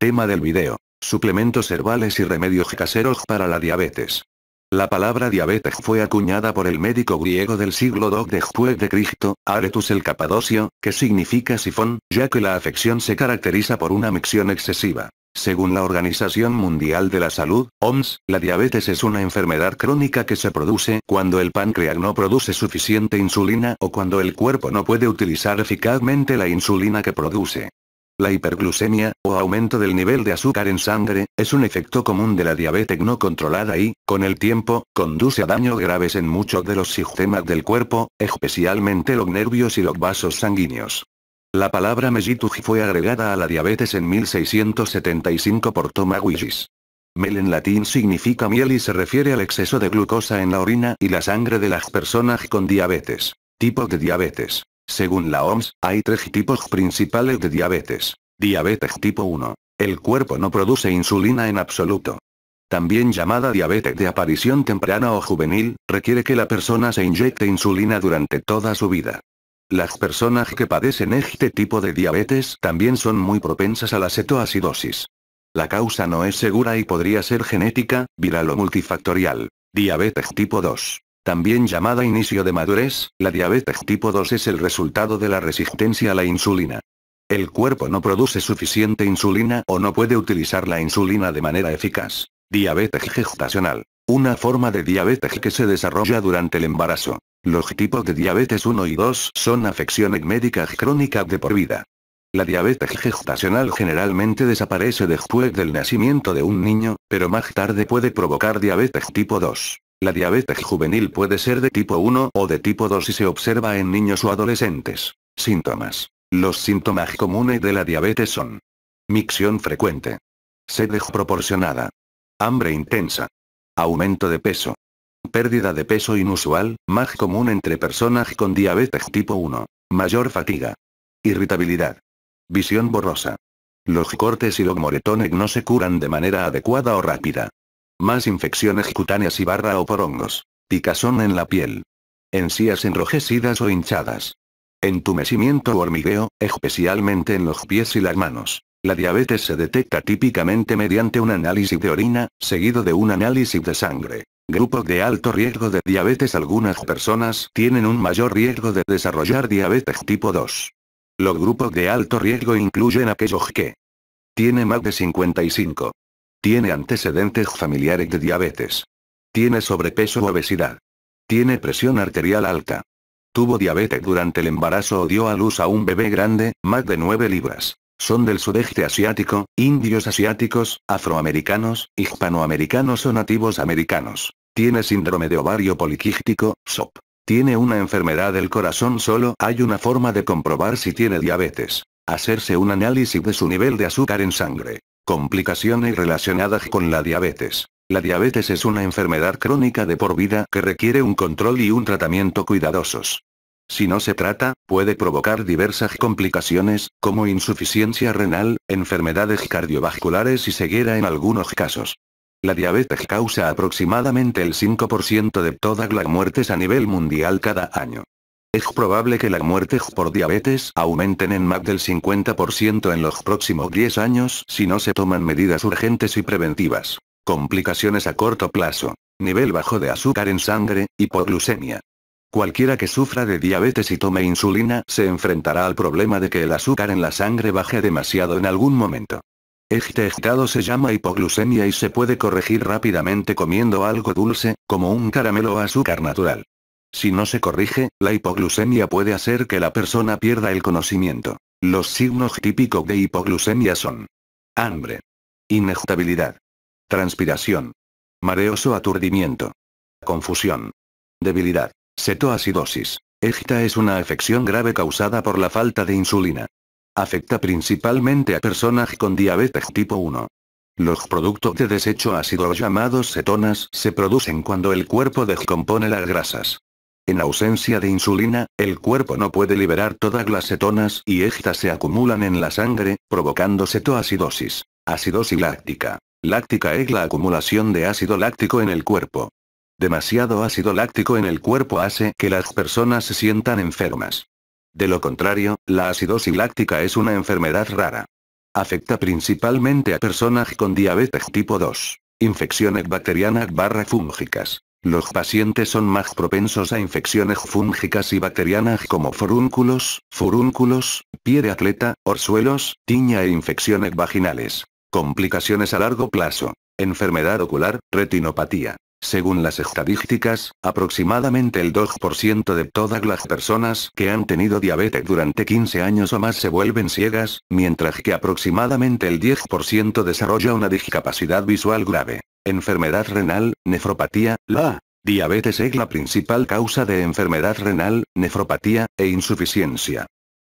Tema del video. Suplementos herbales y remedios caseros para la diabetes. La palabra diabetes fue acuñada por el médico griego del siglo II después de Cristo, Aretus el Capadocio, que significa sifón, ya que la afección se caracteriza por una micción excesiva. Según la Organización Mundial de la Salud, OMS, la diabetes es una enfermedad crónica que se produce cuando el páncreas no produce suficiente insulina o cuando el cuerpo no puede utilizar eficazmente la insulina que produce. La hiperglucemia, o aumento del nivel de azúcar en sangre, es un efecto común de la diabetes no controlada y, con el tiempo, conduce a daños graves en muchos de los sistemas del cuerpo, especialmente los nervios y los vasos sanguíneos. La palabra mellitus fue agregada a la diabetes en 1675 por Thomas Willis. Mel en latín significa miel y se refiere al exceso de glucosa en la orina y la sangre de las personas con diabetes. Tipos de diabetes. Según la OMS, hay tres tipos principales de diabetes. Diabetes tipo 1. El cuerpo no produce insulina en absoluto. También llamada diabetes de aparición temprana o juvenil, requiere que la persona se inyecte insulina durante toda su vida. Las personas que padecen este tipo de diabetes también son muy propensas a la cetoacidosis. La causa no es segura y podría ser genética, viral o multifactorial. Diabetes tipo 2 también llamada inicio de madurez, la diabetes tipo 2 es el resultado de la resistencia a la insulina. El cuerpo no produce suficiente insulina o no puede utilizar la insulina de manera eficaz. Diabetes gestacional. Una forma de diabetes que se desarrolla durante el embarazo. Los tipos de diabetes 1 y 2 son afecciones médicas crónicas de por vida. La diabetes gestacional generalmente desaparece después del nacimiento de un niño, pero más tarde puede provocar diabetes tipo 2. La diabetes juvenil puede ser de tipo 1 o de tipo 2 y se observa en niños o adolescentes. Síntomas. Los síntomas comunes de la diabetes son micción frecuente, sed desproporcionada, hambre intensa, aumento de peso, pérdida de peso inusual, más común entre personas con diabetes tipo 1, mayor fatiga, irritabilidad, visión borrosa. Los cortes y los moretones no se curan de manera adecuada o rápida. Más infecciones cutáneas y barra o por hongos. Picazón en la piel. Encías enrojecidas o hinchadas. Entumecimiento o hormigueo, especialmente en los pies y las manos. La diabetes se detecta típicamente mediante un análisis de orina, seguido de un análisis de sangre. Grupo de alto riesgo de diabetes Algunas personas tienen un mayor riesgo de desarrollar diabetes tipo 2. Los grupos de alto riesgo incluyen aquellos que tienen más de 55 tiene antecedentes familiares de diabetes. Tiene sobrepeso o obesidad. Tiene presión arterial alta. Tuvo diabetes durante el embarazo o dio a luz a un bebé grande, más de 9 libras. Son del sudeste asiático, indios asiáticos, afroamericanos, hispanoamericanos o nativos americanos. Tiene síndrome de ovario poliquístico, SOP. Tiene una enfermedad del corazón solo hay una forma de comprobar si tiene diabetes. Hacerse un análisis de su nivel de azúcar en sangre. Complicaciones relacionadas con la diabetes. La diabetes es una enfermedad crónica de por vida que requiere un control y un tratamiento cuidadosos. Si no se trata, puede provocar diversas complicaciones, como insuficiencia renal, enfermedades cardiovasculares y ceguera en algunos casos. La diabetes causa aproximadamente el 5% de todas las muertes a nivel mundial cada año es probable que la muerte por diabetes aumenten en más del 50% en los próximos 10 años si no se toman medidas urgentes y preventivas. Complicaciones a corto plazo. Nivel bajo de azúcar en sangre, hipoglucemia. Cualquiera que sufra de diabetes y tome insulina se enfrentará al problema de que el azúcar en la sangre baje demasiado en algún momento. Este estado se llama hipoglucemia y se puede corregir rápidamente comiendo algo dulce, como un caramelo o azúcar natural. Si no se corrige, la hipoglucemia puede hacer que la persona pierda el conocimiento. Los signos típicos de hipoglucemia son hambre, inestabilidad, transpiración, mareoso aturdimiento, confusión, debilidad, cetoacidosis. Egita es una afección grave causada por la falta de insulina. Afecta principalmente a personas con diabetes tipo 1. Los productos de desecho ácido llamados cetonas se producen cuando el cuerpo descompone las grasas. En ausencia de insulina, el cuerpo no puede liberar todas las cetonas y estas se acumulan en la sangre, provocando cetoacidosis. Acidosis láctica. Láctica es la acumulación de ácido láctico en el cuerpo. Demasiado ácido láctico en el cuerpo hace que las personas se sientan enfermas. De lo contrario, la acidosis láctica es una enfermedad rara. Afecta principalmente a personas con diabetes tipo 2, infecciones bacterianas barra fúngicas, los pacientes son más propensos a infecciones fúngicas y bacterianas como forúnculos, furúnculos, pie de atleta, orzuelos, tiña e infecciones vaginales. Complicaciones a largo plazo. Enfermedad ocular, retinopatía. Según las estadísticas, aproximadamente el 2% de todas las personas que han tenido diabetes durante 15 años o más se vuelven ciegas, mientras que aproximadamente el 10% desarrolla una discapacidad visual grave. Enfermedad renal, nefropatía, la diabetes es la principal causa de enfermedad renal, nefropatía e insuficiencia.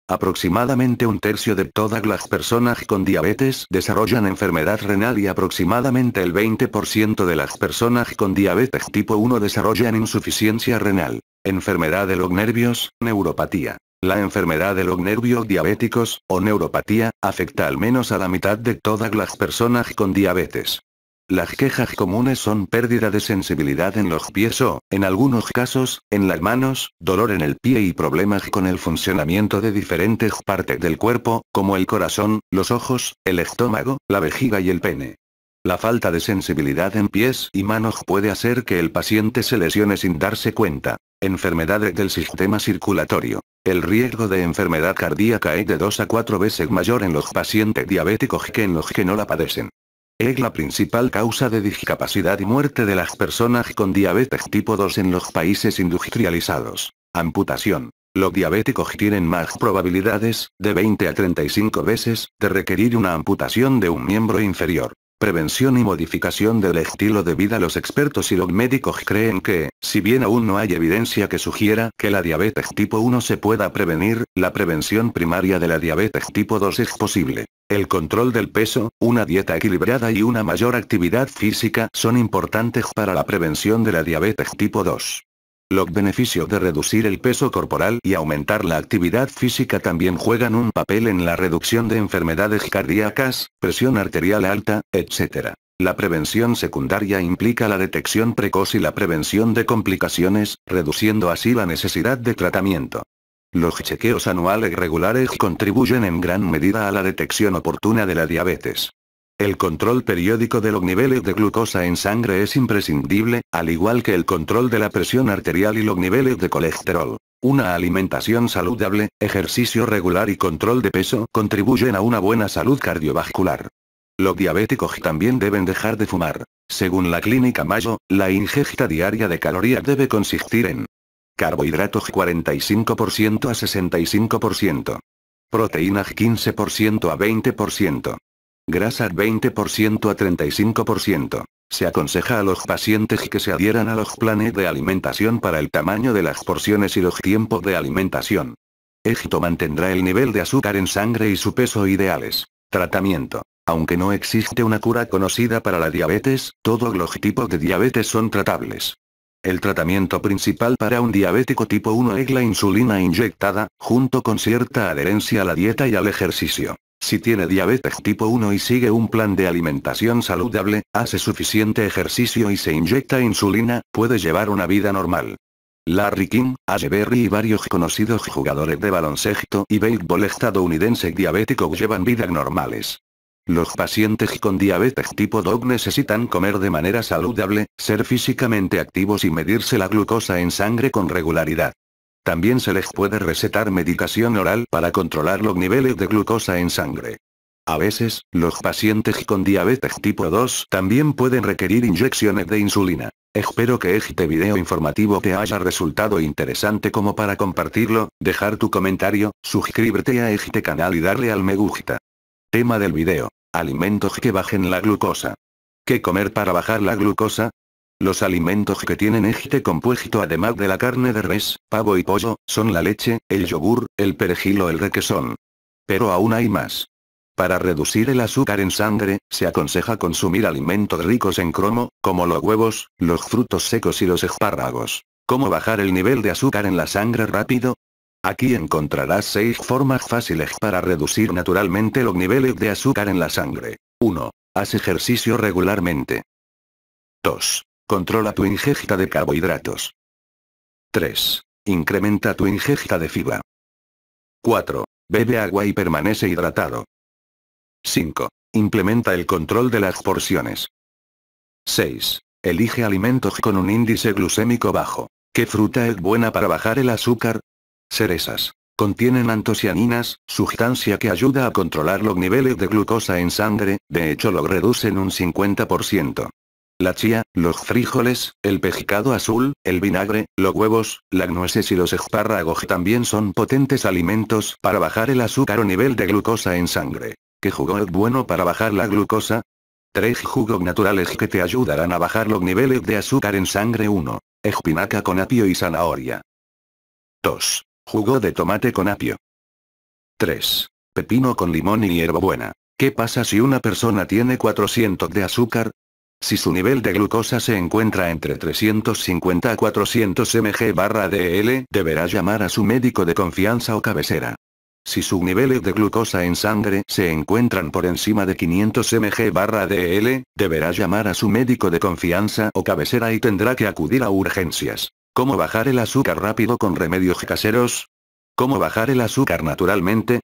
Aproximadamente un tercio de todas las personas con diabetes desarrollan enfermedad renal y aproximadamente el 20% de las personas con diabetes tipo 1 desarrollan insuficiencia renal, enfermedad de los nervios, neuropatía. La enfermedad de los nervios diabéticos, o neuropatía, afecta al menos a la mitad de todas las personas con diabetes. Las quejas comunes son pérdida de sensibilidad en los pies o, en algunos casos, en las manos, dolor en el pie y problemas con el funcionamiento de diferentes partes del cuerpo, como el corazón, los ojos, el estómago, la vejiga y el pene. La falta de sensibilidad en pies y manos puede hacer que el paciente se lesione sin darse cuenta. Enfermedades del sistema circulatorio. El riesgo de enfermedad cardíaca es de 2 a 4 veces mayor en los pacientes diabéticos que en los que no la padecen. Es la principal causa de discapacidad y muerte de las personas con diabetes tipo 2 en los países industrializados. Amputación. Los diabéticos tienen más probabilidades, de 20 a 35 veces, de requerir una amputación de un miembro inferior. Prevención y modificación del estilo de vida Los expertos y los médicos creen que, si bien aún no hay evidencia que sugiera que la diabetes tipo 1 se pueda prevenir, la prevención primaria de la diabetes tipo 2 es posible. El control del peso, una dieta equilibrada y una mayor actividad física son importantes para la prevención de la diabetes tipo 2. Los beneficios de reducir el peso corporal y aumentar la actividad física también juegan un papel en la reducción de enfermedades cardíacas, presión arterial alta, etc. La prevención secundaria implica la detección precoz y la prevención de complicaciones, reduciendo así la necesidad de tratamiento. Los chequeos anuales regulares contribuyen en gran medida a la detección oportuna de la diabetes. El control periódico de los niveles de glucosa en sangre es imprescindible, al igual que el control de la presión arterial y los niveles de colesterol. Una alimentación saludable, ejercicio regular y control de peso contribuyen a una buena salud cardiovascular. Los diabéticos también deben dejar de fumar. Según la clínica Mayo, la ingesta diaria de calorías debe consistir en Carbohidratos 45% a 65%. Proteínas 15% a 20%. Grasa 20% a 35%. Se aconseja a los pacientes que se adhieran a los planes de alimentación para el tamaño de las porciones y los tiempos de alimentación. Egito mantendrá el nivel de azúcar en sangre y su peso ideales. Tratamiento. Aunque no existe una cura conocida para la diabetes, todos los tipos de diabetes son tratables. El tratamiento principal para un diabético tipo 1 es la insulina inyectada, junto con cierta adherencia a la dieta y al ejercicio. Si tiene diabetes tipo 1 y sigue un plan de alimentación saludable, hace suficiente ejercicio y se inyecta insulina, puede llevar una vida normal. Larry King, Berry y varios conocidos jugadores de baloncesto y béisbol estadounidense diabéticos llevan vidas normales. Los pacientes con diabetes tipo 2 necesitan comer de manera saludable, ser físicamente activos y medirse la glucosa en sangre con regularidad. También se les puede recetar medicación oral para controlar los niveles de glucosa en sangre. A veces, los pacientes con diabetes tipo 2 también pueden requerir inyecciones de insulina. Espero que este video informativo te haya resultado interesante como para compartirlo, dejar tu comentario, suscribirte a este canal y darle al me gusta. Tema del video. Alimentos que bajen la glucosa. ¿Qué comer para bajar la glucosa? Los alimentos que tienen este compuesto además de la carne de res, pavo y pollo, son la leche, el yogur, el perejil o el requesón. Pero aún hay más. Para reducir el azúcar en sangre, se aconseja consumir alimentos ricos en cromo, como los huevos, los frutos secos y los espárragos. ¿Cómo bajar el nivel de azúcar en la sangre rápido? Aquí encontrarás seis formas fáciles para reducir naturalmente los niveles de azúcar en la sangre. 1. Haz ejercicio regularmente. 2. Controla tu ingesta de carbohidratos. 3. Incrementa tu ingesta de fibra. 4. Bebe agua y permanece hidratado. 5. Implementa el control de las porciones. 6. Elige alimentos con un índice glucémico bajo. ¿Qué fruta es buena para bajar el azúcar? cerezas. Contienen antocianinas, sustancia que ayuda a controlar los niveles de glucosa en sangre, de hecho lo reducen un 50%. La chía, los frijoles, el pejicado azul, el vinagre, los huevos, las nueces y los espárragos también son potentes alimentos para bajar el azúcar o nivel de glucosa en sangre. ¿Qué jugo es bueno para bajar la glucosa? Tres jugos naturales que te ayudarán a bajar los niveles de azúcar en sangre 1. Espinaca con apio y zanahoria. 2. Jugo de tomate con apio. 3. Pepino con limón y hierbabuena. ¿Qué pasa si una persona tiene 400 de azúcar? Si su nivel de glucosa se encuentra entre 350 a 400 mg barra DL, deberá llamar a su médico de confianza o cabecera. Si sus niveles de glucosa en sangre se encuentran por encima de 500 mg barra DL, deberá llamar a su médico de confianza o cabecera y tendrá que acudir a urgencias. ¿Cómo bajar el azúcar rápido con remedios caseros? ¿Cómo bajar el azúcar naturalmente?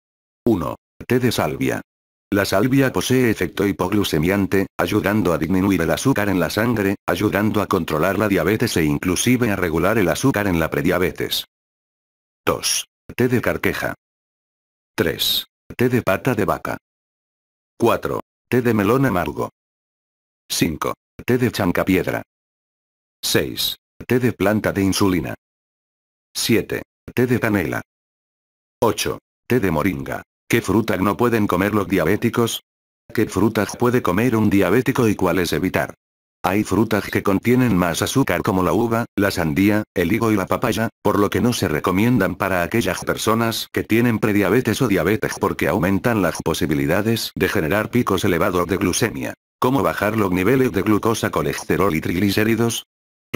1. Té de salvia. La salvia posee efecto hipoglucemiante, ayudando a disminuir el azúcar en la sangre, ayudando a controlar la diabetes e inclusive a regular el azúcar en la prediabetes. 2. Té de carqueja. 3. Té de pata de vaca. 4. Té de melón amargo. 5. Té de chancapiedra. 6. Té de planta de insulina. 7. Té de canela. 8. Té de moringa. ¿Qué frutas no pueden comer los diabéticos? ¿Qué frutas puede comer un diabético y cuáles evitar? Hay frutas que contienen más azúcar como la uva, la sandía, el higo y la papaya, por lo que no se recomiendan para aquellas personas que tienen prediabetes o diabetes porque aumentan las posibilidades de generar picos elevados de glucemia. ¿Cómo bajar los niveles de glucosa, colesterol y triglicéridos?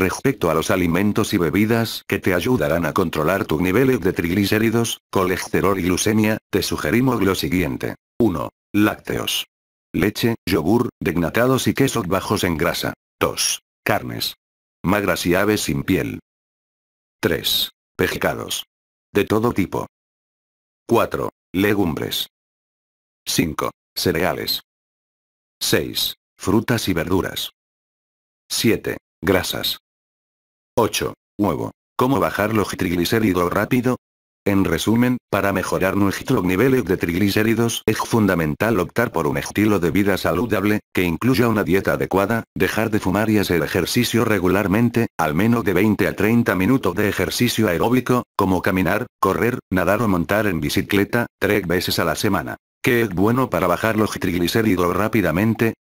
respecto a los alimentos y bebidas que te ayudarán a controlar tus niveles de triglicéridos, colesterol y glucemia, te sugerimos lo siguiente. 1. Lácteos. Leche, yogur, degnatados y quesos bajos en grasa. 2. Carnes. Magras y aves sin piel. 3. Pescados. De todo tipo. 4. Legumbres. 5. Cereales. 6. Frutas y verduras. 7. Grasas. 8. Huevo. ¿Cómo bajar los triglicéridos rápido? En resumen, para mejorar nuestros niveles de triglicéridos es fundamental optar por un estilo de vida saludable, que incluya una dieta adecuada, dejar de fumar y hacer ejercicio regularmente, al menos de 20 a 30 minutos de ejercicio aeróbico, como caminar, correr, nadar o montar en bicicleta, tres veces a la semana ¿Qué es bueno para bajar los triglicéridos rápidamente,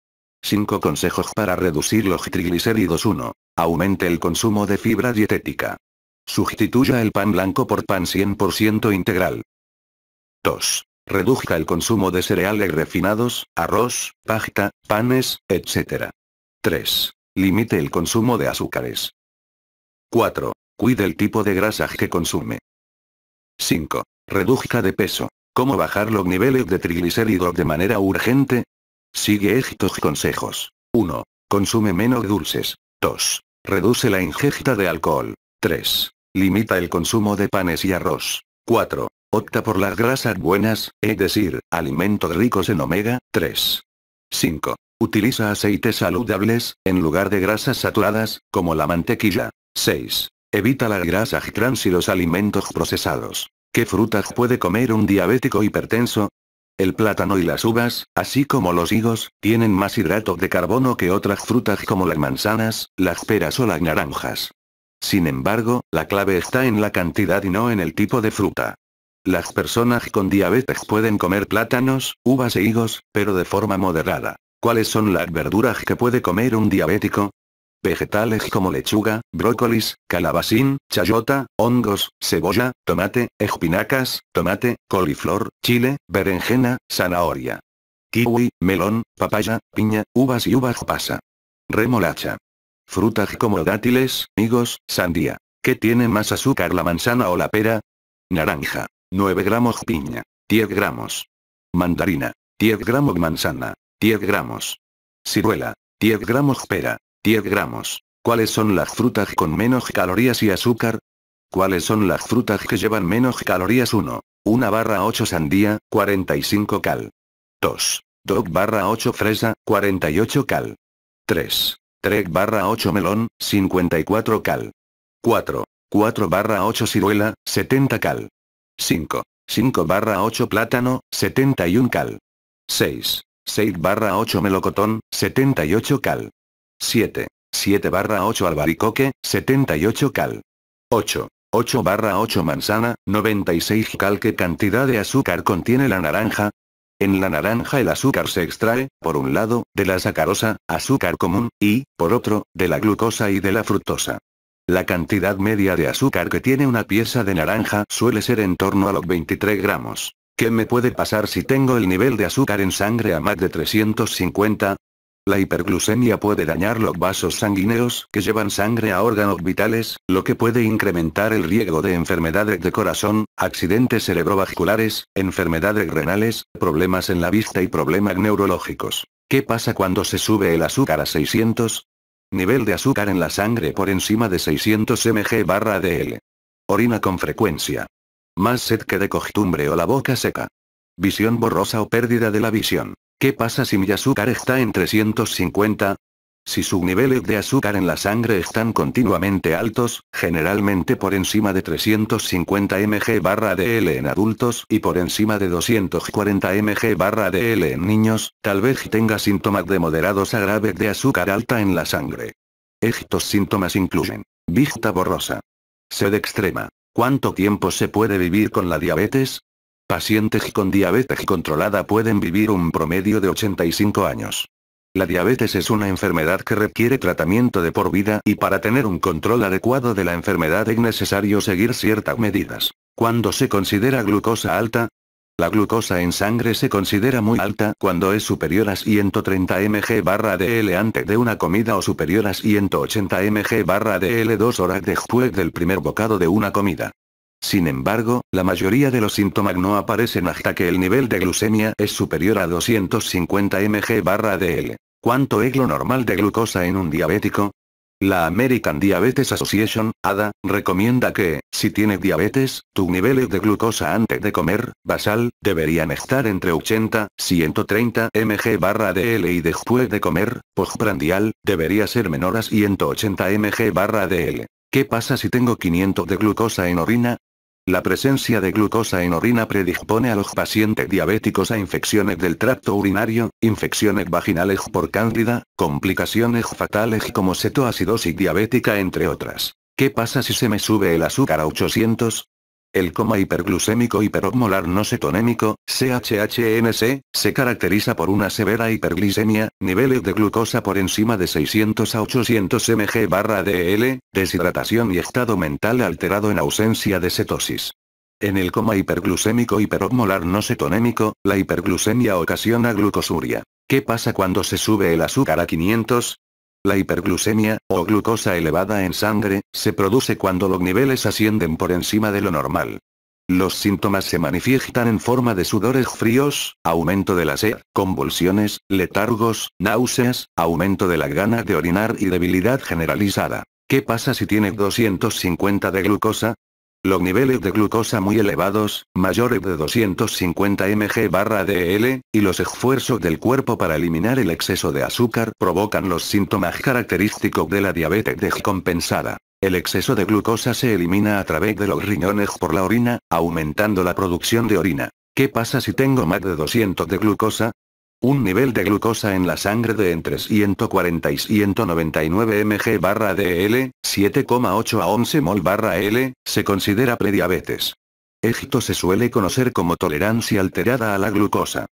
5 consejos para reducir los triglicéridos 1. Aumente el consumo de fibra dietética. Sustituya el pan blanco por pan 100% integral. 2. Reduzca el consumo de cereales refinados, arroz, pasta, panes, etc. 3. Limite el consumo de azúcares. 4. Cuide el tipo de grasas que consume. 5. Reduzca de peso. ¿Cómo bajar los niveles de triglicéridos de manera urgente? Sigue estos consejos. 1. Consume menos dulces. 2. Reduce la ingesta de alcohol. 3. Limita el consumo de panes y arroz. 4. Opta por las grasas buenas, es decir, alimentos ricos en omega 3. 5. Utiliza aceites saludables, en lugar de grasas saturadas, como la mantequilla. 6. Evita las grasas trans y los alimentos procesados. ¿Qué frutas puede comer un diabético hipertenso? El plátano y las uvas, así como los higos, tienen más hidratos de carbono que otras frutas como las manzanas, las peras o las naranjas. Sin embargo, la clave está en la cantidad y no en el tipo de fruta. Las personas con diabetes pueden comer plátanos, uvas e higos, pero de forma moderada. ¿Cuáles son las verduras que puede comer un diabético? vegetales como lechuga, brócolis, calabacín, chayota, hongos, cebolla, tomate, espinacas, tomate, coliflor, chile, berenjena, zanahoria. Kiwi, melón, papaya, piña, uvas y uvas pasa. Remolacha. Frutas como dátiles, higos, sandía. ¿Qué tiene más azúcar la manzana o la pera? Naranja. 9 gramos piña. 10 gramos. Mandarina. 10 gramos manzana. 10 gramos. Ciruela. 10 gramos pera. 10 gramos. ¿Cuáles son las frutas con menos calorías y azúcar? ¿Cuáles son las frutas que llevan menos calorías? 1. 1 barra 8 sandía, 45 cal. 2. 2 barra 8 fresa, 48 cal. 3. 3 barra 8 melón, 54 cal. 4. 4 barra 8 ciruela, 70 cal. 5. 5 barra 8 plátano, 71 cal. 6. 6 barra 8 melocotón, 78 cal. 7. 7 barra 8 Albaricoque, 78 cal. 8. 8 barra 8 manzana, 96 cal. ¿Qué cantidad de azúcar contiene la naranja? En la naranja el azúcar se extrae, por un lado, de la sacarosa, azúcar común, y, por otro, de la glucosa y de la fructosa. La cantidad media de azúcar que tiene una pieza de naranja suele ser en torno a los 23 gramos. ¿Qué me puede pasar si tengo el nivel de azúcar en sangre a más de 350? La hiperglucemia puede dañar los vasos sanguíneos que llevan sangre a órganos vitales, lo que puede incrementar el riesgo de enfermedades de corazón, accidentes cerebrovasculares, enfermedades renales, problemas en la vista y problemas neurológicos. ¿Qué pasa cuando se sube el azúcar a 600? Nivel de azúcar en la sangre por encima de 600 mg barra DL. Orina con frecuencia. Más sed que de costumbre o la boca seca. Visión borrosa o pérdida de la visión. ¿Qué pasa si mi azúcar está en 350? Si sus niveles de azúcar en la sangre están continuamente altos, generalmente por encima de 350 mg barra DL en adultos y por encima de 240 mg barra DL en niños, tal vez tenga síntomas de moderados a graves de azúcar alta en la sangre. Estos síntomas incluyen vista borrosa, sed extrema. ¿Cuánto tiempo se puede vivir con la diabetes? Pacientes con diabetes controlada pueden vivir un promedio de 85 años. La diabetes es una enfermedad que requiere tratamiento de por vida y para tener un control adecuado de la enfermedad es necesario seguir ciertas medidas. Cuando se considera glucosa alta, la glucosa en sangre se considera muy alta cuando es superior a 130 mg barra DL antes de una comida o superior a 180 mg barra DL dos horas después del primer bocado de una comida. Sin embargo, la mayoría de los síntomas no aparecen hasta que el nivel de glucemia es superior a 250 mg barra DL. ¿Cuánto es lo normal de glucosa en un diabético? La American Diabetes Association, ADA, recomienda que, si tienes diabetes, tus niveles de glucosa antes de comer, basal, deberían estar entre 80, 130 mg barra DL y después de comer, postprandial, debería ser menor a 180 mg barra DL. ¿Qué pasa si tengo 500 de glucosa en orina? La presencia de glucosa en orina predispone a los pacientes diabéticos a infecciones del tracto urinario, infecciones vaginales por cándida, complicaciones fatales como cetoacidosis diabética entre otras. ¿Qué pasa si se me sube el azúcar a 800? El coma hiperglucémico hiperosmolar no cetonémico, CHHNC, se caracteriza por una severa hiperglicemia, niveles de glucosa por encima de 600 a 800 mg barra DL, deshidratación y estado mental alterado en ausencia de cetosis. En el coma hiperglucémico hiperosmolar no cetonémico, la hiperglucemia ocasiona glucosuria. ¿Qué pasa cuando se sube el azúcar a 500? La hiperglucemia, o glucosa elevada en sangre, se produce cuando los niveles ascienden por encima de lo normal. Los síntomas se manifiestan en forma de sudores fríos, aumento de la sed, convulsiones, letargos, náuseas, aumento de la gana de orinar y debilidad generalizada. ¿Qué pasa si tiene 250 de glucosa? Los niveles de glucosa muy elevados, mayores de 250 mg barra DL, y los esfuerzos del cuerpo para eliminar el exceso de azúcar provocan los síntomas característicos de la diabetes descompensada. El exceso de glucosa se elimina a través de los riñones por la orina, aumentando la producción de orina. ¿Qué pasa si tengo más de 200 de glucosa? Un nivel de glucosa en la sangre de entre 140 y 199 mg barra DL, 7,8 a 11 mol barra L, se considera prediabetes. Egipto se suele conocer como tolerancia alterada a la glucosa.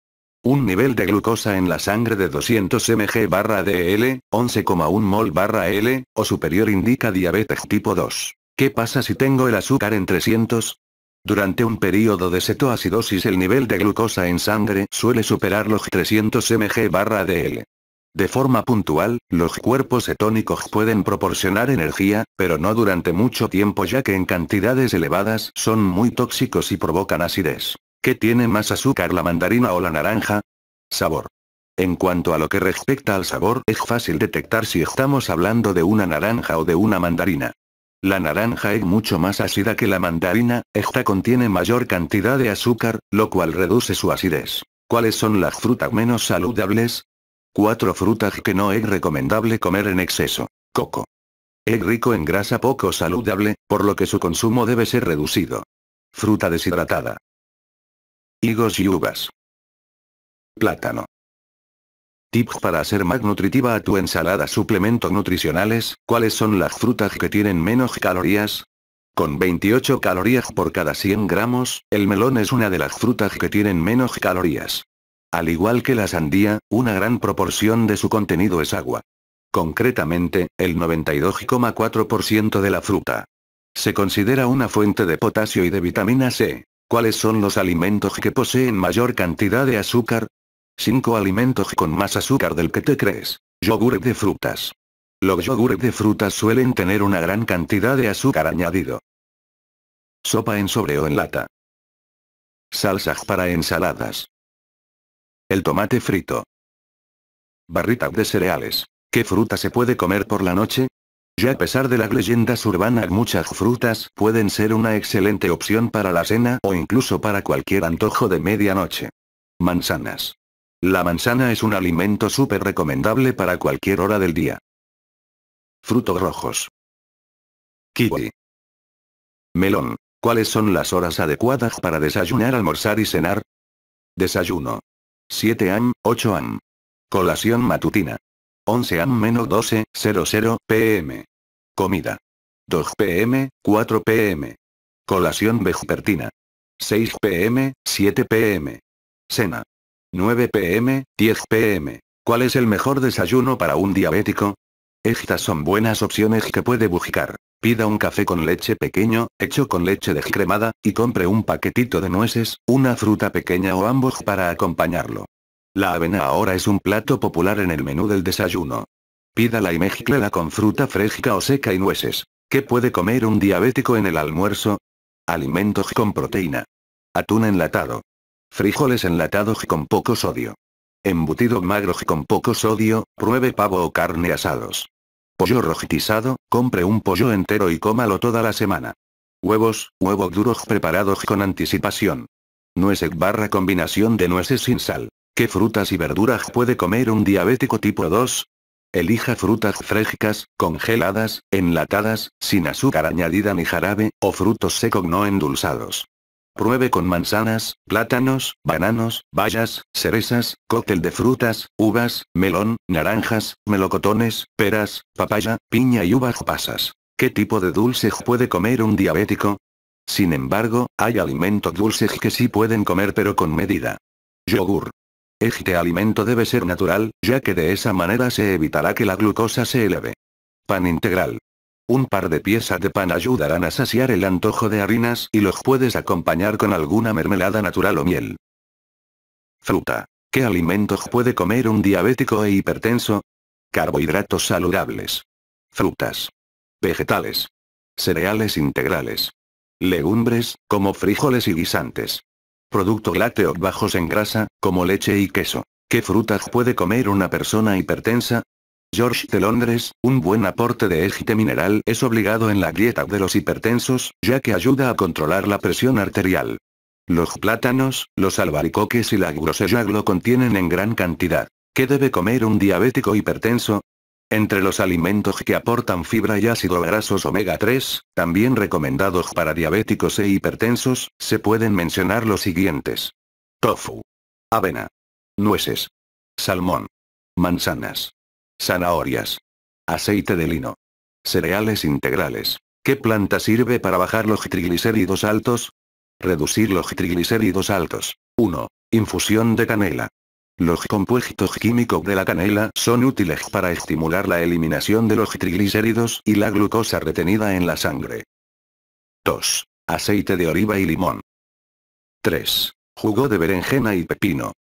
Un nivel de glucosa en la sangre de 200 mg barra DL, 11,1 mol barra L, o superior indica diabetes tipo 2. ¿Qué pasa si tengo el azúcar en 300? Durante un periodo de cetoacidosis el nivel de glucosa en sangre suele superar los 300 mg barra DL. De forma puntual, los cuerpos cetónicos pueden proporcionar energía, pero no durante mucho tiempo ya que en cantidades elevadas son muy tóxicos y provocan acidez. ¿Qué tiene más azúcar la mandarina o la naranja? Sabor. En cuanto a lo que respecta al sabor es fácil detectar si estamos hablando de una naranja o de una mandarina. La naranja es mucho más ácida que la mandarina, esta contiene mayor cantidad de azúcar, lo cual reduce su acidez. ¿Cuáles son las frutas menos saludables? Cuatro frutas que no es recomendable comer en exceso. Coco. Es rico en grasa poco saludable, por lo que su consumo debe ser reducido. Fruta deshidratada. Higos y uvas. Plátano. Tips para hacer más nutritiva a tu ensalada Suplementos nutricionales, ¿cuáles son las frutas que tienen menos calorías? Con 28 calorías por cada 100 gramos, el melón es una de las frutas que tienen menos calorías. Al igual que la sandía, una gran proporción de su contenido es agua. Concretamente, el 92,4% de la fruta. Se considera una fuente de potasio y de vitamina C. ¿Cuáles son los alimentos que poseen mayor cantidad de azúcar? 5 alimentos con más azúcar del que te crees. Yogur de frutas. Los yogures de frutas suelen tener una gran cantidad de azúcar añadido. Sopa en sobre o en lata. Salsas para ensaladas. El tomate frito. Barritas de cereales. ¿Qué fruta se puede comer por la noche? Ya a pesar de las leyendas urbanas muchas frutas pueden ser una excelente opción para la cena o incluso para cualquier antojo de medianoche. Manzanas. La manzana es un alimento súper recomendable para cualquier hora del día. Frutos rojos. Kiwi. Melón. ¿Cuáles son las horas adecuadas para desayunar, almorzar y cenar? Desayuno. 7 am, 8 am. Colación matutina. 11 am menos 12, 00 pm. Comida. 2 pm, 4 pm. Colación vespertina. 6 pm, 7 pm. Cena. 9 pm, 10 pm. ¿Cuál es el mejor desayuno para un diabético? Estas son buenas opciones que puede buscar. Pida un café con leche pequeño, hecho con leche descremada, y compre un paquetito de nueces, una fruta pequeña o ambos para acompañarlo. La avena ahora es un plato popular en el menú del desayuno. Pídala y mezclela con fruta fresca o seca y nueces. ¿Qué puede comer un diabético en el almuerzo? Alimentos con proteína. Atún enlatado. Frijoles enlatados con poco sodio. Embutido magro con poco sodio, pruebe pavo o carne asados. Pollo rojitizado, compre un pollo entero y cómalo toda la semana. Huevos, huevo duros preparados con anticipación. Nueces barra combinación de nueces sin sal. ¿Qué frutas y verduras puede comer un diabético tipo 2? Elija frutas frescas, congeladas, enlatadas, sin azúcar añadida ni jarabe, o frutos secos no endulzados. Pruebe con manzanas, plátanos, bananos, bayas, cerezas, cóctel de frutas, uvas, melón, naranjas, melocotones, peras, papaya, piña y uvas pasas. ¿Qué tipo de dulce puede comer un diabético? Sin embargo, hay alimentos dulces que sí pueden comer pero con medida. Yogur. Este alimento debe ser natural, ya que de esa manera se evitará que la glucosa se eleve. Pan integral. Un par de piezas de pan ayudarán a saciar el antojo de harinas y los puedes acompañar con alguna mermelada natural o miel. Fruta. ¿Qué alimentos puede comer un diabético e hipertenso? Carbohidratos saludables. Frutas. Vegetales. Cereales integrales. Legumbres, como frijoles y guisantes. producto lácteo bajos en grasa, como leche y queso. ¿Qué frutas puede comer una persona hipertensa? George de Londres, un buen aporte de égite mineral es obligado en la dieta de los hipertensos, ya que ayuda a controlar la presión arterial. Los plátanos, los albaricoques y la grosella lo contienen en gran cantidad. ¿Qué debe comer un diabético hipertenso? Entre los alimentos que aportan fibra y ácido grasos omega 3, también recomendados para diabéticos e hipertensos, se pueden mencionar los siguientes. Tofu. Avena. Nueces. Salmón. Manzanas. Zanahorias. Aceite de lino. Cereales integrales. ¿Qué planta sirve para bajar los triglicéridos altos? Reducir los triglicéridos altos. 1. Infusión de canela. Los compuestos químicos de la canela son útiles para estimular la eliminación de los triglicéridos y la glucosa retenida en la sangre. 2. Aceite de oliva y limón. 3. Jugo de berenjena y pepino.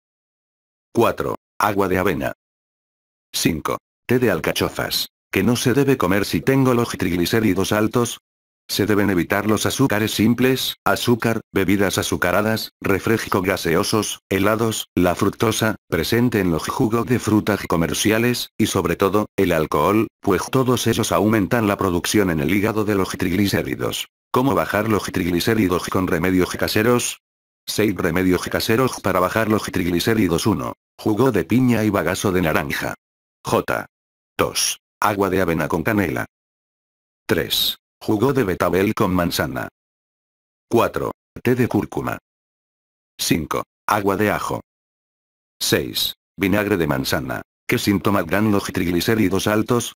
4. Agua de avena. 5. T de alcachofas. Que no se debe comer si tengo los triglicéridos altos. Se deben evitar los azúcares simples, azúcar, bebidas azucaradas, refrescos gaseosos, helados, la fructosa, presente en los jugos de frutas comerciales, y sobre todo, el alcohol, pues todos ellos aumentan la producción en el hígado de los triglicéridos. ¿Cómo bajar los triglicéridos con remedios caseros? 6 remedios caseros para bajar los triglicéridos 1. Jugo de piña y bagazo de naranja. J. 2. Agua de avena con canela. 3. Jugo de betabel con manzana. 4. Té de cúrcuma. 5. Agua de ajo. 6. Vinagre de manzana. ¿Qué síntomas dan los triglicéridos altos?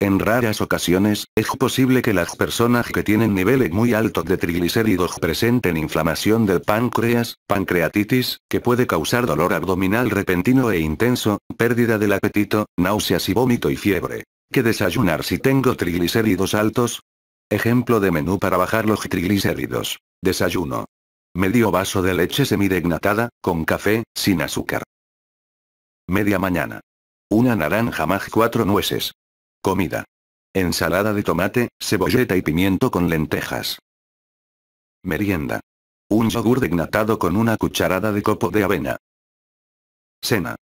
En raras ocasiones, es posible que las personas que tienen niveles muy altos de triglicéridos presenten inflamación del páncreas, pancreatitis, que puede causar dolor abdominal repentino e intenso, pérdida del apetito, náuseas y vómito y fiebre. ¿Qué desayunar si tengo triglicéridos altos? Ejemplo de menú para bajar los triglicéridos. Desayuno. Medio vaso de leche semidegnatada, con café, sin azúcar. Media mañana. Una naranja más cuatro nueces. Comida. Ensalada de tomate, cebolleta y pimiento con lentejas. Merienda. Un yogur degnatado con una cucharada de copo de avena. Cena.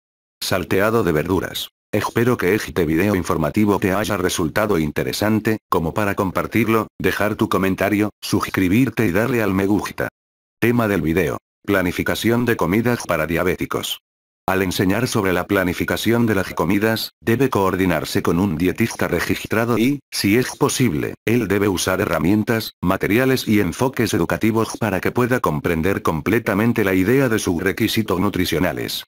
Salteado de verduras. Espero que este video informativo te haya resultado interesante, como para compartirlo, dejar tu comentario, suscribirte y darle al me gusta. Tema del video. Planificación de comidas para diabéticos. Al enseñar sobre la planificación de las comidas, debe coordinarse con un dietista registrado y, si es posible, él debe usar herramientas, materiales y enfoques educativos para que pueda comprender completamente la idea de sus requisitos nutricionales.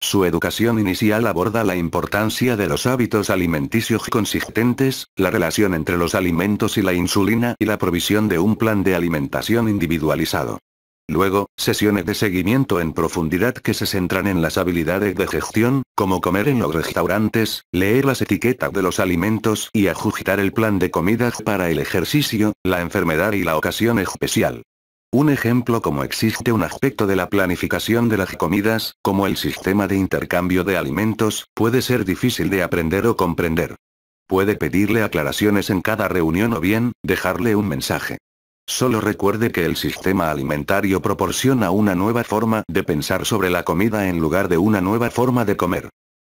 Su educación inicial aborda la importancia de los hábitos alimenticios consistentes, la relación entre los alimentos y la insulina y la provisión de un plan de alimentación individualizado. Luego, sesiones de seguimiento en profundidad que se centran en las habilidades de gestión, como comer en los restaurantes, leer las etiquetas de los alimentos y ajustar el plan de comidas para el ejercicio, la enfermedad y la ocasión especial. Un ejemplo como existe un aspecto de la planificación de las comidas, como el sistema de intercambio de alimentos, puede ser difícil de aprender o comprender. Puede pedirle aclaraciones en cada reunión o bien, dejarle un mensaje. Solo recuerde que el sistema alimentario proporciona una nueva forma de pensar sobre la comida en lugar de una nueva forma de comer.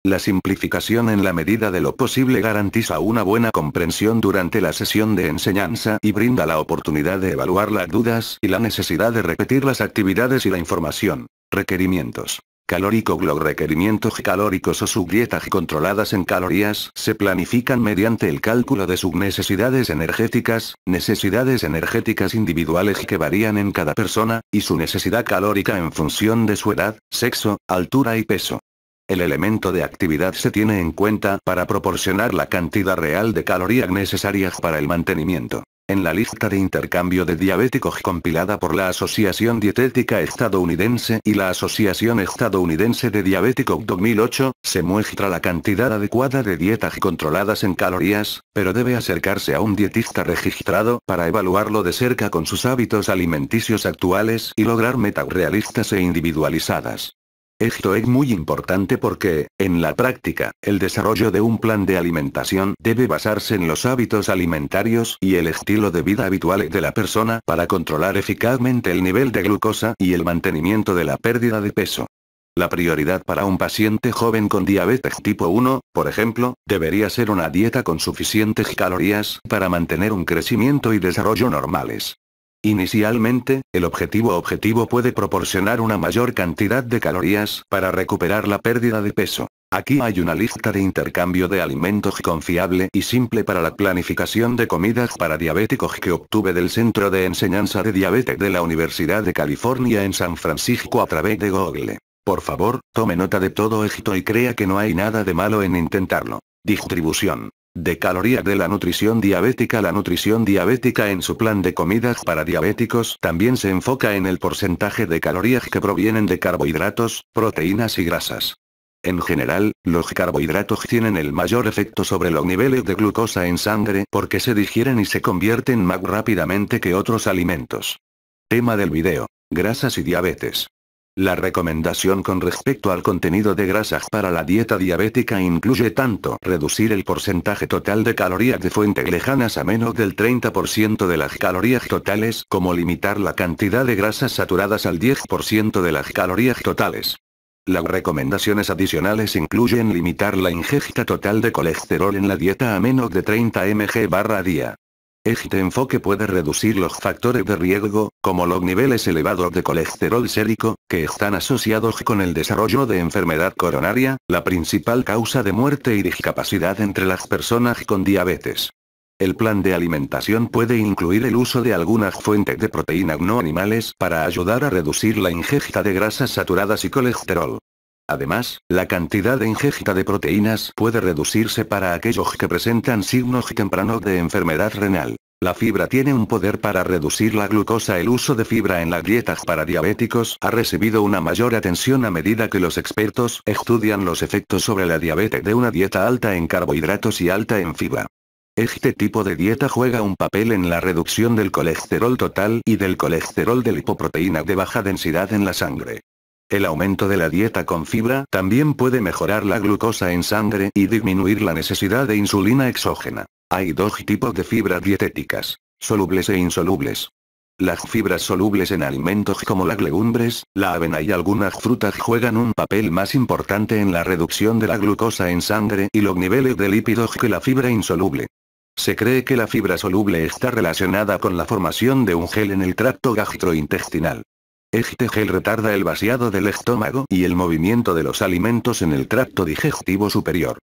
La simplificación en la medida de lo posible garantiza una buena comprensión durante la sesión de enseñanza y brinda la oportunidad de evaluar las dudas y la necesidad de repetir las actividades y la información. Requerimientos calórico Los requerimientos calóricos o sub controladas en calorías se planifican mediante el cálculo de sus necesidades energéticas, necesidades energéticas individuales que varían en cada persona, y su necesidad calórica en función de su edad, sexo, altura y peso. El elemento de actividad se tiene en cuenta para proporcionar la cantidad real de calorías necesarias para el mantenimiento. En la lista de intercambio de diabéticos compilada por la Asociación Dietética Estadounidense y la Asociación Estadounidense de Diabéticos 2008, se muestra la cantidad adecuada de dietas controladas en calorías, pero debe acercarse a un dietista registrado para evaluarlo de cerca con sus hábitos alimenticios actuales y lograr metas realistas e individualizadas. Esto es muy importante porque, en la práctica, el desarrollo de un plan de alimentación debe basarse en los hábitos alimentarios y el estilo de vida habitual de la persona para controlar eficazmente el nivel de glucosa y el mantenimiento de la pérdida de peso. La prioridad para un paciente joven con diabetes tipo 1, por ejemplo, debería ser una dieta con suficientes calorías para mantener un crecimiento y desarrollo normales. Inicialmente, el objetivo objetivo puede proporcionar una mayor cantidad de calorías para recuperar la pérdida de peso. Aquí hay una lista de intercambio de alimentos confiable y simple para la planificación de comidas para diabéticos que obtuve del Centro de Enseñanza de Diabetes de la Universidad de California en San Francisco a través de Google. Por favor, tome nota de todo esto y crea que no hay nada de malo en intentarlo. Distribución de calorías de la nutrición diabética. La nutrición diabética en su plan de comidas para diabéticos también se enfoca en el porcentaje de calorías que provienen de carbohidratos, proteínas y grasas. En general, los carbohidratos tienen el mayor efecto sobre los niveles de glucosa en sangre porque se digieren y se convierten más rápidamente que otros alimentos. Tema del video. Grasas y diabetes. La recomendación con respecto al contenido de grasas para la dieta diabética incluye tanto reducir el porcentaje total de calorías de fuente lejanas a menos del 30% de las calorías totales como limitar la cantidad de grasas saturadas al 10% de las calorías totales. Las recomendaciones adicionales incluyen limitar la ingesta total de colesterol en la dieta a menos de 30 mg barra día. Este enfoque puede reducir los factores de riesgo, como los niveles elevados de colesterol sérico, que están asociados con el desarrollo de enfermedad coronaria, la principal causa de muerte y discapacidad entre las personas con diabetes. El plan de alimentación puede incluir el uso de algunas fuentes de proteína no animales para ayudar a reducir la ingesta de grasas saturadas y colesterol. Además, la cantidad ingesta de proteínas puede reducirse para aquellos que presentan signos tempranos de enfermedad renal. La fibra tiene un poder para reducir la glucosa. El uso de fibra en las dietas para diabéticos ha recibido una mayor atención a medida que los expertos estudian los efectos sobre la diabetes de una dieta alta en carbohidratos y alta en fibra. Este tipo de dieta juega un papel en la reducción del colesterol total y del colesterol de lipoproteína de baja densidad en la sangre. El aumento de la dieta con fibra también puede mejorar la glucosa en sangre y disminuir la necesidad de insulina exógena. Hay dos tipos de fibras dietéticas, solubles e insolubles. Las fibras solubles en alimentos como las legumbres, la avena y algunas frutas juegan un papel más importante en la reducción de la glucosa en sangre y los niveles de lípidos que la fibra insoluble. Se cree que la fibra soluble está relacionada con la formación de un gel en el tracto gastrointestinal. Este gel retarda el vaciado del estómago y el movimiento de los alimentos en el tracto digestivo superior.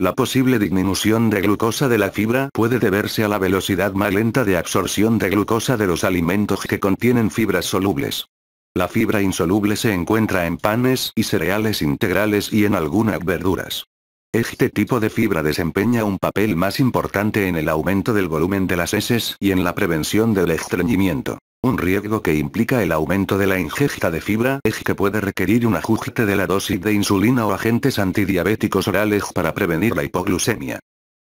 La posible disminución de glucosa de la fibra puede deberse a la velocidad más lenta de absorción de glucosa de los alimentos que contienen fibras solubles. La fibra insoluble se encuentra en panes y cereales integrales y en algunas verduras. Este tipo de fibra desempeña un papel más importante en el aumento del volumen de las heces y en la prevención del estreñimiento. Un riesgo que implica el aumento de la ingesta de fibra es que puede requerir un ajuste de la dosis de insulina o agentes antidiabéticos orales para prevenir la hipoglucemia.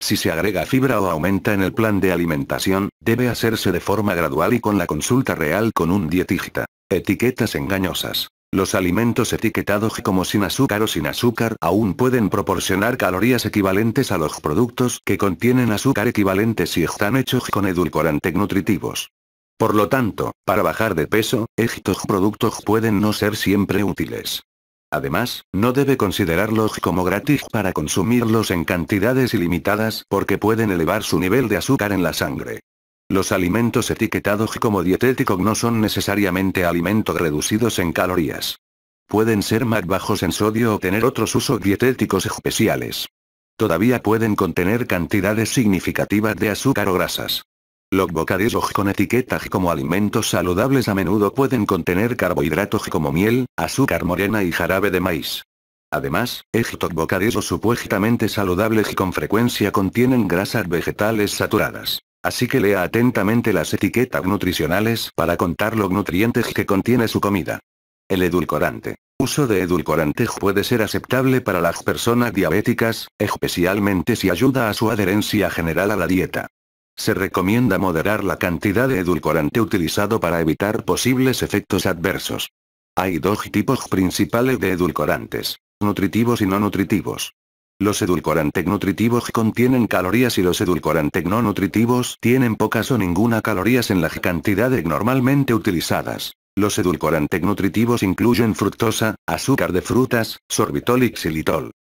Si se agrega fibra o aumenta en el plan de alimentación, debe hacerse de forma gradual y con la consulta real con un dietígita. Etiquetas engañosas. Los alimentos etiquetados como sin azúcar o sin azúcar aún pueden proporcionar calorías equivalentes a los productos que contienen azúcar equivalentes si están hechos con edulcorantes nutritivos. Por lo tanto, para bajar de peso, estos productos pueden no ser siempre útiles. Además, no debe considerarlos como gratis para consumirlos en cantidades ilimitadas porque pueden elevar su nivel de azúcar en la sangre. Los alimentos etiquetados como dietéticos no son necesariamente alimentos reducidos en calorías. Pueden ser más bajos en sodio o tener otros usos dietéticos especiales. Todavía pueden contener cantidades significativas de azúcar o grasas. Los bocadillos con etiquetas como alimentos saludables a menudo pueden contener carbohidratos como miel, azúcar morena y jarabe de maíz. Además, estos bocadillos supuestamente saludables con frecuencia contienen grasas vegetales saturadas. Así que lea atentamente las etiquetas nutricionales para contar los nutrientes que contiene su comida. El edulcorante. Uso de edulcorantes puede ser aceptable para las personas diabéticas, especialmente si ayuda a su adherencia general a la dieta. Se recomienda moderar la cantidad de edulcorante utilizado para evitar posibles efectos adversos. Hay dos tipos principales de edulcorantes, nutritivos y no nutritivos. Los edulcorantes nutritivos contienen calorías y los edulcorantes no nutritivos tienen pocas o ninguna calorías en las cantidades normalmente utilizadas. Los edulcorantes nutritivos incluyen fructosa, azúcar de frutas, sorbitol y xilitol.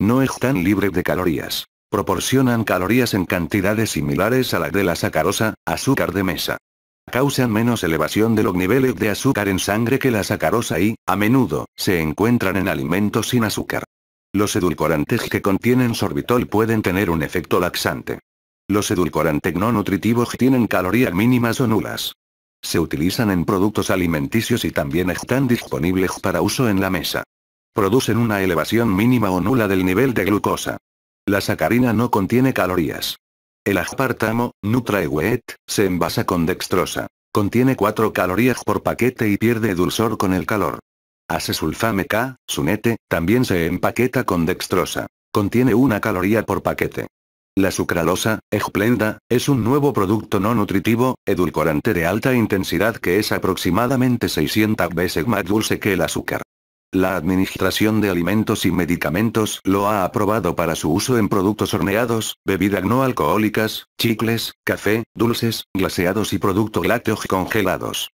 No están libres de calorías. Proporcionan calorías en cantidades similares a la de la sacarosa, azúcar de mesa. Causan menos elevación de los niveles de azúcar en sangre que la sacarosa y, a menudo, se encuentran en alimentos sin azúcar. Los edulcorantes que contienen sorbitol pueden tener un efecto laxante. Los edulcorantes no nutritivos tienen calorías mínimas o nulas. Se utilizan en productos alimenticios y también están disponibles para uso en la mesa. Producen una elevación mínima o nula del nivel de glucosa. La sacarina no contiene calorías. El aspartamo, wet, se envasa con dextrosa. Contiene 4 calorías por paquete y pierde dulzor con el calor. Acesulfame K, sunete, también se empaqueta con dextrosa. Contiene una caloría por paquete. La sucralosa, Ejplenda, es un nuevo producto no nutritivo, edulcorante de alta intensidad que es aproximadamente 600 veces más dulce que el azúcar. La Administración de Alimentos y Medicamentos lo ha aprobado para su uso en productos horneados, bebidas no alcohólicas, chicles, café, dulces, glaseados y productos lácteos congelados.